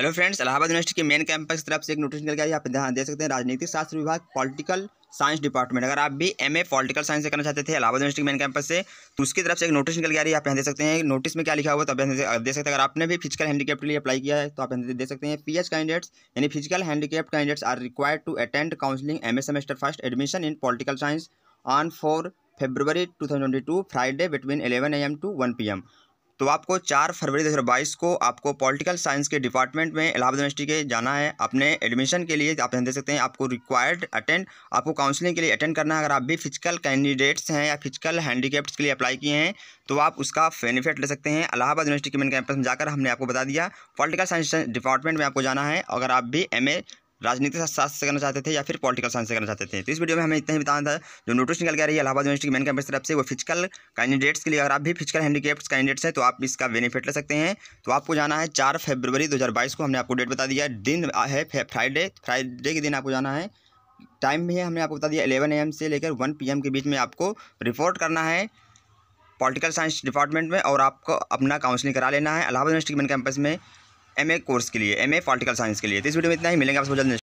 hello friends Allahabad University के main campus की तरफ से एक नोटिस निकल गया आप ध्यान दे सकते हैं राजनीतिक शास्त्र विभाग पॉलिटिकल साइंस डिपार्टमेंट अगर आप भी एमए पॉलिटिकल साइंस से करना चाहते थे इलाहाबाद यूनिवर्सिटी मेन कैंपस से तो उसकी तरफ से एक नोटिस निकल गया है आप यहाँ दे सकते हैं नोटिस में क्या लिखा हुआ तो आप दे सकते हैं अगर आपने भी फिजिकल हैंडीकेप के लिए अप्लाई किया है तो आप दे सकते हैं पी कैंडिडेट्स यानी physical handicap candidates are required to attend counselling M semester first admission in political science on four February two two Friday between eleven A M to one P M तो आपको चार फरवरी 2022 को आपको political science के department में Allahabad University के जाना है अपने एडमिशन के लिए आप दे सकते हैं आपको रिक्वायर्ड अटेंड आपको काउंसलिंग के लिए अटेंड करना है अगर आप भी फिजिकल कैंडिडेट्स हैं या फिजिकल हैंडीकेप्ट के लिए अप्लाई किए हैं तो आप उसका बेनिफिट ले सकते हैं अलाहाबाद यूनिवर्सिटी के मेन कैंपस में जाकर हमने आपको बता दिया पॉलिटिकल साइंस डिपार्टमेंट में आपको जाना है अगर आप भी एम राजनीतिक शास्त्र से करना चाहते थे या फिर पॉलिटिकल साइंस से करना चाहते थे तो इस वीडियो में हमें इतना ही बताना था जो नोटिस निकल के आ रही है इलाहाबाद यूनिवर्सिटी मेन कैंपस तरफ से वो फिजिकल कैंडिडेट्स के लिए अगर आप भी फिजिकल हैंडीकेप्ट कैंडिडेट्स हैं तो आप इसका बेनिफिट ले सकते हैं तो आपको जाना है चार फेब्रवरी दो को हमने आपको डेट बता दिया दिन है फ्राइडे फ्राइडे के दिन आपको जाना है टाइम भी है हमने आपको बता दिया एलेवन एम से लेकर वन पी के बीच में आपको रिपोर्ट करना है पॉलिटिकल साइंस डिपार्टमेंट में और आपको अपना काउंसलिंग करा लेना है इलाहाबाद यूनिवर्सिटी मेन कैंपस में एम कोर्स के लिए एम ए पॉलिटिकल साइंस के लिए तो इस वीडियो में इतना ही मिलेंगे आपको जल्द